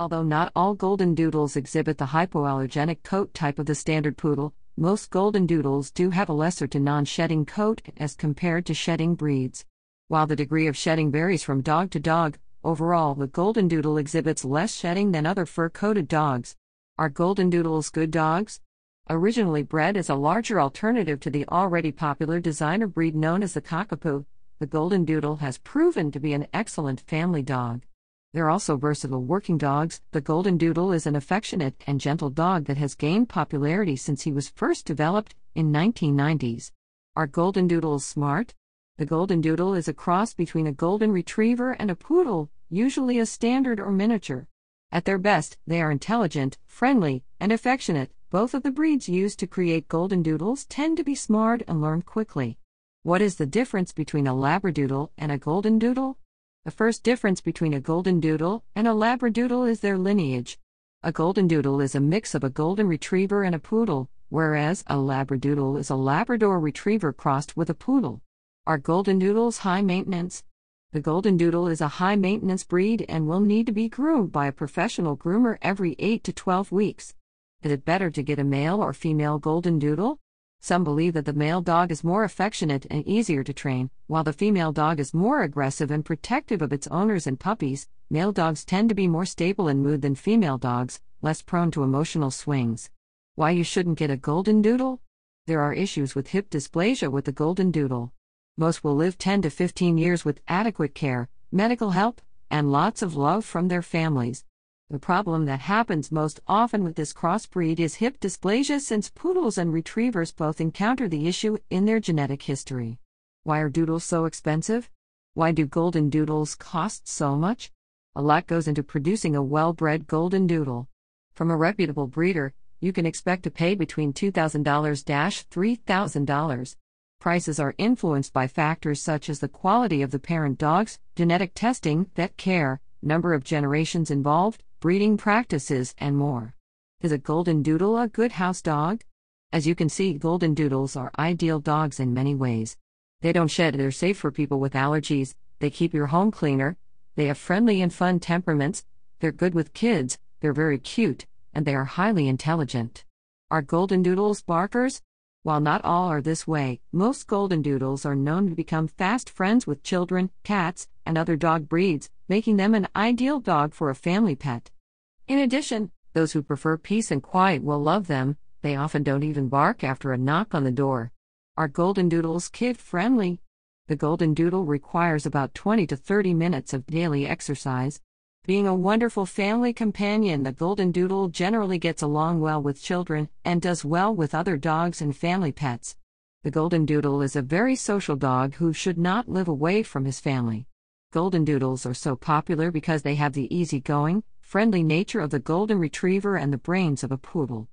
Although not all golden doodles exhibit the hypoallergenic coat type of the standard poodle, most golden doodles do have a lesser to non shedding coat as compared to shedding breeds. While the degree of shedding varies from dog to dog, overall the golden doodle exhibits less shedding than other fur coated dogs. Are golden doodles good dogs? Originally bred as a larger alternative to the already popular designer breed known as the cockapoo, the golden doodle has proven to be an excellent family dog. They're also versatile working dogs. The Golden Doodle is an affectionate and gentle dog that has gained popularity since he was first developed in 1990s. Are Golden Doodles smart? The Golden Doodle is a cross between a golden retriever and a poodle, usually a standard or miniature. At their best, they are intelligent, friendly, and affectionate. Both of the breeds used to create Golden Doodles tend to be smart and learn quickly. What is the difference between a Labradoodle and a Golden Doodle? The first difference between a golden doodle and a labradoodle is their lineage. A golden doodle is a mix of a golden retriever and a poodle, whereas a labradoodle is a labrador retriever crossed with a poodle. Are golden doodles high maintenance? The golden doodle is a high maintenance breed and will need to be groomed by a professional groomer every 8 to 12 weeks. Is it better to get a male or female golden doodle? Some believe that the male dog is more affectionate and easier to train, while the female dog is more aggressive and protective of its owners and puppies. Male dogs tend to be more stable in mood than female dogs, less prone to emotional swings. Why you shouldn't get a golden doodle? There are issues with hip dysplasia with the golden doodle. Most will live 10 to 15 years with adequate care, medical help, and lots of love from their families, the problem that happens most often with this crossbreed is hip dysplasia since poodles and retrievers both encounter the issue in their genetic history. Why are doodles so expensive? Why do golden doodles cost so much? A lot goes into producing a well bred golden doodle. From a reputable breeder, you can expect to pay between $2,000 $3,000. Prices are influenced by factors such as the quality of the parent dogs, genetic testing, vet care, number of generations involved, breeding practices, and more. Is a Golden Doodle a good house dog? As you can see, Golden Doodles are ideal dogs in many ways. They don't shed, they're safe for people with allergies, they keep your home cleaner, they have friendly and fun temperaments, they're good with kids, they're very cute, and they are highly intelligent. Are Golden Doodles barkers? While not all are this way, most Golden Doodles are known to become fast friends with children, cats, and other dog breeds, making them an ideal dog for a family pet. In addition, those who prefer peace and quiet will love them, they often don't even bark after a knock on the door. Are Golden Doodles kid friendly? The Golden Doodle requires about 20 to 30 minutes of daily exercise. Being a wonderful family companion, the Golden Doodle generally gets along well with children and does well with other dogs and family pets. The Golden Doodle is a very social dog who should not live away from his family. Golden Doodles are so popular because they have the easygoing, friendly nature of the Golden Retriever and the brains of a poodle.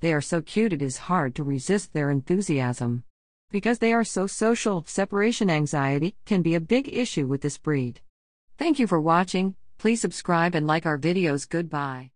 They are so cute it is hard to resist their enthusiasm. Because they are so social, separation anxiety can be a big issue with this breed. Thank you for watching, please subscribe and like our videos. Goodbye.